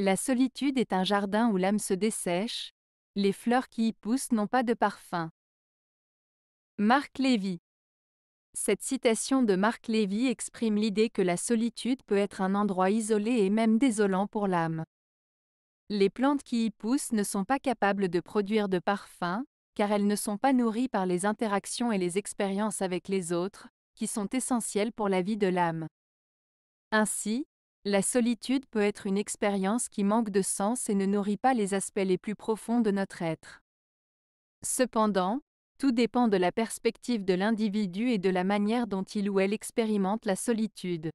La solitude est un jardin où l'âme se dessèche, les fleurs qui y poussent n'ont pas de parfum. Marc Lévy Cette citation de Marc Lévy exprime l'idée que la solitude peut être un endroit isolé et même désolant pour l'âme. Les plantes qui y poussent ne sont pas capables de produire de parfum, car elles ne sont pas nourries par les interactions et les expériences avec les autres, qui sont essentielles pour la vie de l'âme. Ainsi, la solitude peut être une expérience qui manque de sens et ne nourrit pas les aspects les plus profonds de notre être. Cependant, tout dépend de la perspective de l'individu et de la manière dont il ou elle expérimente la solitude.